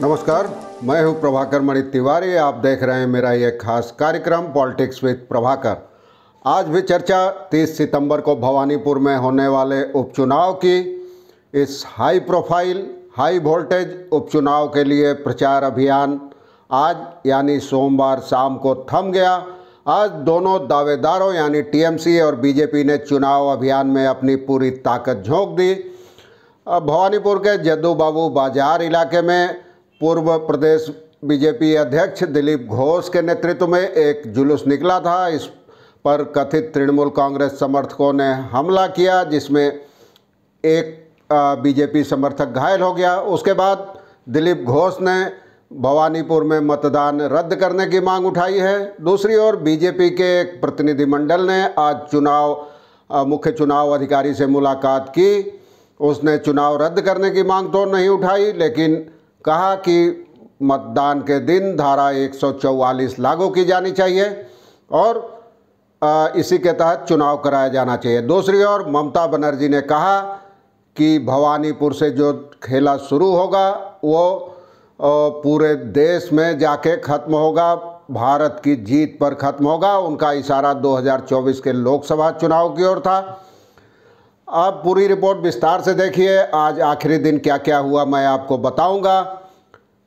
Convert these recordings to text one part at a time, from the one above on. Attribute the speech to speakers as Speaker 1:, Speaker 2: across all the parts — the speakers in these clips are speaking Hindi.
Speaker 1: नमस्कार मैं हूं प्रभाकर मणि तिवारी आप देख रहे हैं मेरा यह खास कार्यक्रम पॉलिटिक्स विद प्रभाकर आज भी चर्चा 30 सितंबर को भवानीपुर में होने वाले उपचुनाव की इस हाई प्रोफाइल हाई वोल्टेज उपचुनाव के लिए प्रचार अभियान आज यानी सोमवार शाम को थम गया आज दोनों दावेदारों यानी टीएमसी और बीजेपी ने चुनाव अभियान में अपनी पूरी ताकत झोंक दी भवानीपुर के जद्दू बाबू बाजार इलाके में पूर्व प्रदेश बीजेपी अध्यक्ष दिलीप घोष के नेतृत्व में एक जुलूस निकला था इस पर कथित तृणमूल कांग्रेस समर्थकों ने हमला किया जिसमें एक बीजेपी समर्थक घायल हो गया उसके बाद दिलीप घोष ने भवानीपुर में मतदान रद्द करने की मांग उठाई है दूसरी ओर बीजेपी के एक प्रतिनिधिमंडल ने आज चुनाव मुख्य चुनाव अधिकारी से मुलाकात की उसने चुनाव रद्द करने की मांग तो नहीं उठाई लेकिन कहा कि मतदान के दिन धारा 144 लागू की जानी चाहिए और इसी के तहत चुनाव कराया जाना चाहिए दूसरी ओर ममता बनर्जी ने कहा कि भवानीपुर से जो खेला शुरू होगा वो पूरे देश में जाके ख़त्म होगा भारत की जीत पर ख़त्म होगा उनका इशारा 2024 के लोकसभा चुनाव की ओर था आप पूरी रिपोर्ट विस्तार से देखिए आज आखिरी दिन क्या क्या हुआ मैं आपको बताऊंगा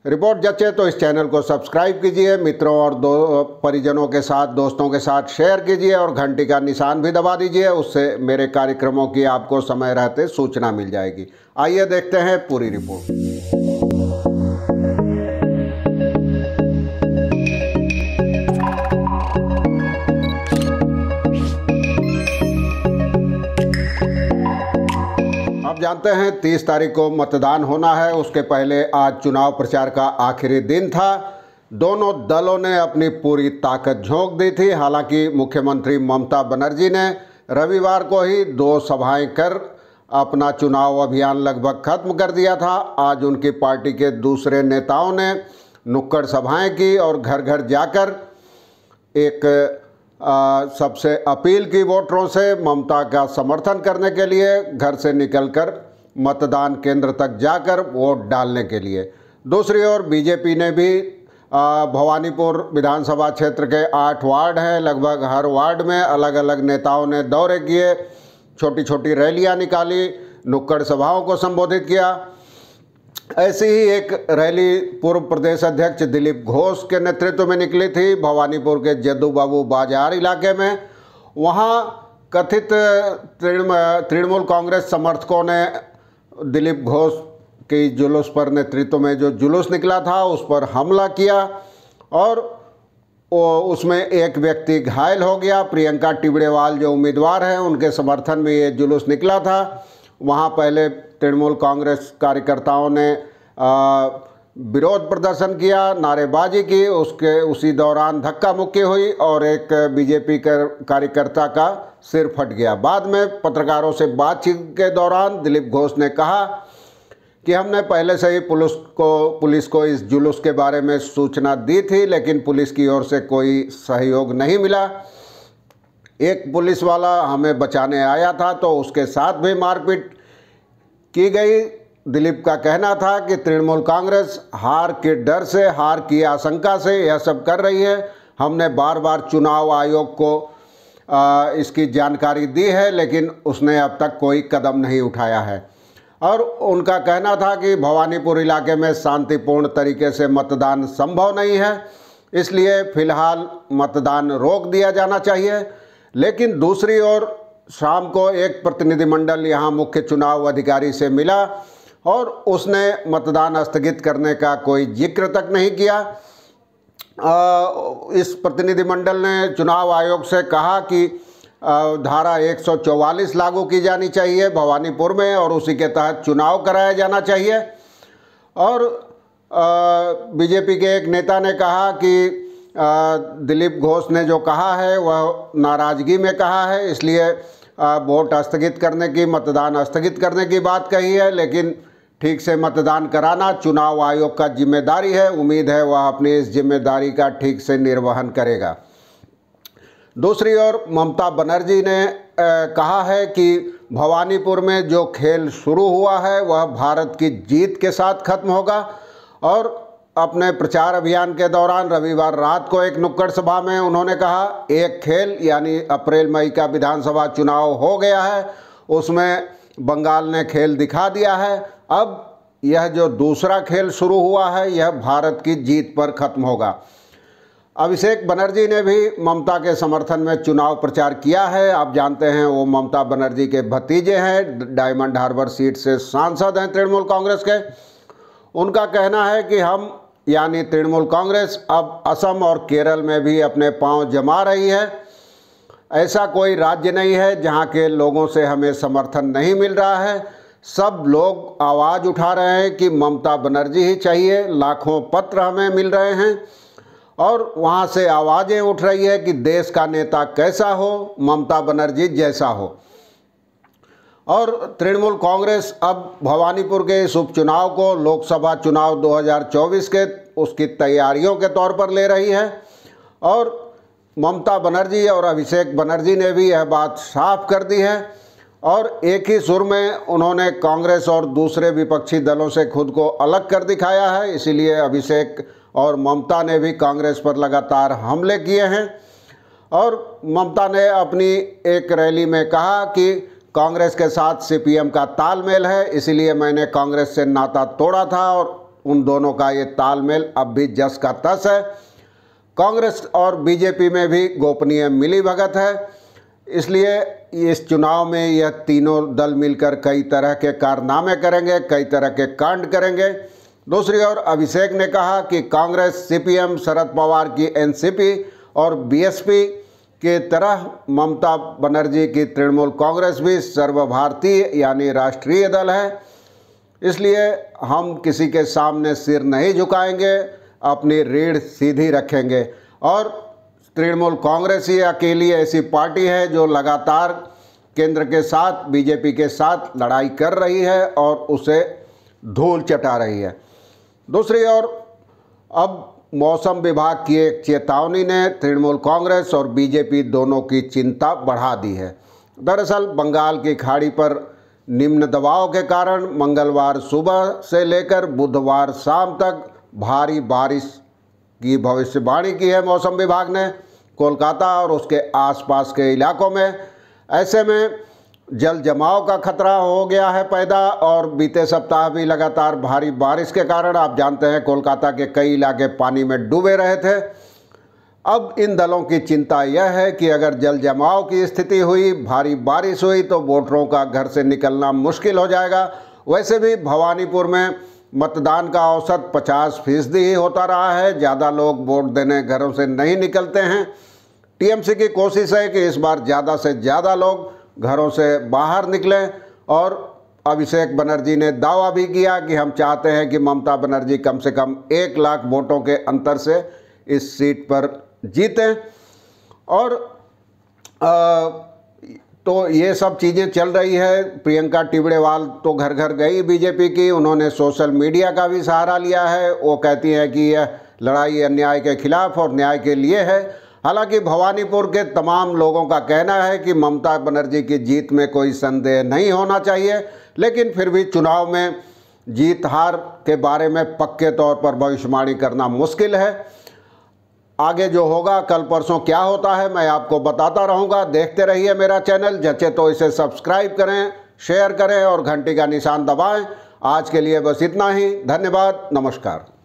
Speaker 1: रिपोर्ट जचे तो इस चैनल को सब्सक्राइब कीजिए मित्रों और दो परिजनों के साथ दोस्तों के साथ शेयर कीजिए और घंटी का निशान भी दबा दीजिए उससे मेरे कार्यक्रमों की आपको समय रहते सूचना मिल जाएगी आइए देखते हैं पूरी रिपोर्ट जानते हैं तीस तारीख को मतदान होना है उसके पहले आज चुनाव प्रचार का आखिरी दिन था दोनों दलों ने अपनी पूरी ताकत झोंक दी थी हालांकि मुख्यमंत्री ममता बनर्जी ने रविवार को ही दो सभाएं कर अपना चुनाव अभियान लगभग खत्म कर दिया था आज उनकी पार्टी के दूसरे नेताओं ने नुक्कड़ सभाएं की और घर घर जाकर एक सबसे अपील की वोटरों से ममता का समर्थन करने के लिए घर से निकलकर मतदान केंद्र तक जाकर वोट डालने के लिए दूसरी ओर बीजेपी ने भी भवानीपुर विधानसभा क्षेत्र के आठ वार्ड हैं लगभग हर वार्ड में अलग अलग नेताओं ने दौरे किए छोटी छोटी रैलियां निकाली नुक्कड़ सभाओं को संबोधित किया ऐसी ही एक रैली पूर्व प्रदेश अध्यक्ष दिलीप घोष के नेतृत्व में निकली थी भवानीपुर के जद्दू बाबू बाजार इलाके में वहाँ कथित तृणमूल कांग्रेस समर्थकों ने दिलीप घोष के जुलूस पर नेतृत्व में जो जुलूस निकला था उस पर हमला किया और उसमें एक व्यक्ति घायल हो गया प्रियंका टिबड़ेवाल जो उम्मीदवार हैं उनके समर्थन में ये जुलूस निकला था वहाँ पहले तृणमूल कांग्रेस कार्यकर्ताओं ने विरोध प्रदर्शन किया नारेबाजी की उसके उसी दौरान धक्का मुक्की हुई और एक बीजेपी के कार्यकर्ता का सिर फट गया बाद में पत्रकारों से बातचीत के दौरान दिलीप घोष ने कहा कि हमने पहले से ही पुलिस को पुलिस को इस जुलूस के बारे में सूचना दी थी लेकिन पुलिस की ओर से कोई सहयोग नहीं मिला एक पुलिस वाला हमें बचाने आया था तो उसके साथ भी मारपीट की गई दिलीप का कहना था कि तृणमूल कांग्रेस हार के डर से हार की आशंका से यह सब कर रही है हमने बार बार चुनाव आयोग को इसकी जानकारी दी है लेकिन उसने अब तक कोई कदम नहीं उठाया है और उनका कहना था कि भवानीपुर इलाके में शांतिपूर्ण तरीके से मतदान संभव नहीं है इसलिए फिलहाल मतदान रोक दिया जाना चाहिए लेकिन दूसरी ओर शाम को एक प्रतिनिधिमंडल यहाँ मुख्य चुनाव अधिकारी से मिला और उसने मतदान स्थगित करने का कोई जिक्र तक नहीं किया इस प्रतिनिधिमंडल ने चुनाव आयोग से कहा कि धारा 144 लागू की जानी चाहिए भवानीपुर में और उसी के तहत चुनाव कराया जाना चाहिए और बीजेपी के एक नेता ने कहा कि दिलीप घोष ने जो कहा है वह नाराज़गी में कहा है इसलिए वोट स्थगित करने की मतदान स्थगित करने की बात कही है लेकिन ठीक से मतदान कराना चुनाव आयोग का जिम्मेदारी है उम्मीद है वह अपनी इस जिम्मेदारी का ठीक से निर्वहन करेगा दूसरी ओर ममता बनर्जी ने कहा है कि भवानीपुर में जो खेल शुरू हुआ है वह भारत की जीत के साथ खत्म होगा और अपने प्रचार अभियान के दौरान रविवार रात को एक नुक्कड़ सभा में उन्होंने कहा एक खेल यानी अप्रैल मई का विधानसभा चुनाव हो गया है उसमें बंगाल ने खेल दिखा दिया है अब यह जो दूसरा खेल शुरू हुआ है यह भारत की जीत पर खत्म होगा अभिषेक बनर्जी ने भी ममता के समर्थन में चुनाव प्रचार किया है आप जानते हैं वो ममता बनर्जी के भतीजे हैं डायमंड हार्बर सीट से सांसद हैं तृणमूल कांग्रेस के उनका कहना है कि हम यानी तृणमूल कांग्रेस अब असम और केरल में भी अपने पांव जमा रही है ऐसा कोई राज्य नहीं है जहां के लोगों से हमें समर्थन नहीं मिल रहा है सब लोग आवाज़ उठा रहे हैं कि ममता बनर्जी ही चाहिए लाखों पत्र हमें मिल रहे हैं और वहाँ से आवाज़ें उठ रही है कि देश का नेता कैसा हो ममता बनर्जी जैसा हो और तृणमूल कांग्रेस अब भवानीपुर के इस उपचुनाव को लोकसभा चुनाव 2024 के उसकी तैयारियों के तौर पर ले रही है और ममता बनर्जी और अभिषेक बनर्जी ने भी यह बात साफ कर दी है और एक ही सुर में उन्होंने कांग्रेस और दूसरे विपक्षी दलों से खुद को अलग कर दिखाया है इसीलिए अभिषेक और ममता ने भी कांग्रेस पर लगातार हमले किए हैं और ममता ने अपनी एक रैली में कहा कि कांग्रेस के साथ सीपीएम का तालमेल है इसीलिए मैंने कांग्रेस से नाता तोड़ा था और उन दोनों का ये तालमेल अब भी जस का तस है कांग्रेस और बीजेपी में भी गोपनीय मिली भगत है इसलिए इस चुनाव में यह तीनों दल मिलकर कई तरह के कारनामे करेंगे कई तरह के कांड करेंगे दूसरी ओर अभिषेक ने कहा कि कांग्रेस सीपीएम शरद पवार की एनसीपी और बीएसपी के तरह ममता बनर्जी की तृणमूल कांग्रेस भी सर्वभारतीय यानी राष्ट्रीय दल है इसलिए हम किसी के सामने सिर नहीं झुकाएंगे अपनी रीढ़ सीधी रखेंगे और तृणमूल कांग्रेस ही अकेली ऐसी पार्टी है जो लगातार केंद्र के साथ बीजेपी के साथ लड़ाई कर रही है और उसे धूल चटा रही है दूसरी ओर अब मौसम विभाग की एक चेतावनी ने तृणमूल कांग्रेस और बीजेपी दोनों की चिंता बढ़ा दी है दरअसल बंगाल की खाड़ी पर निम्न दबाव के कारण मंगलवार सुबह से लेकर बुधवार शाम तक भारी बारिश की भविष्यवाणी की है मौसम विभाग ने कोलकाता और उसके आसपास के इलाकों में ऐसे में जल जमाव का खतरा हो गया है पैदा और बीते सप्ताह भी लगातार भारी बारिश के कारण आप जानते हैं कोलकाता के कई इलाके पानी में डूबे रहे थे अब इन दलों की चिंता यह है कि अगर जल जमाव की स्थिति हुई भारी बारिश हुई तो वोटरों का घर से निकलना मुश्किल हो जाएगा वैसे भी भवानीपुर में मतदान का औसत 50 फीसदी ही होता रहा है ज़्यादा लोग वोट देने घरों से नहीं निकलते हैं टीएमसी की कोशिश है कि इस बार ज़्यादा से ज़्यादा लोग घरों से बाहर निकलें और अभिषेक बनर्जी ने दावा भी किया कि हम चाहते हैं कि ममता बनर्जी कम से कम एक लाख वोटों के अंतर से इस सीट पर जीतें और आ, तो ये सब चीज़ें चल रही है प्रियंका टिबड़ेवाल तो घर घर गई बीजेपी की उन्होंने सोशल मीडिया का भी सहारा लिया है वो कहती हैं कि यह लड़ाई अन्याय के खिलाफ और न्याय के लिए है हालांकि भवानीपुर के तमाम लोगों का कहना है कि ममता बनर्जी की जीत में कोई संदेह नहीं होना चाहिए लेकिन फिर भी चुनाव में जीत हार के बारे में पक्के तौर पर भविष्यवाणी करना मुश्किल है आगे जो होगा कल परसों क्या होता है मैं आपको बताता रहूँगा देखते रहिए मेरा चैनल जचे तो इसे सब्सक्राइब करें शेयर करें और घंटी का निशान दबाएं आज के लिए बस इतना ही धन्यवाद नमस्कार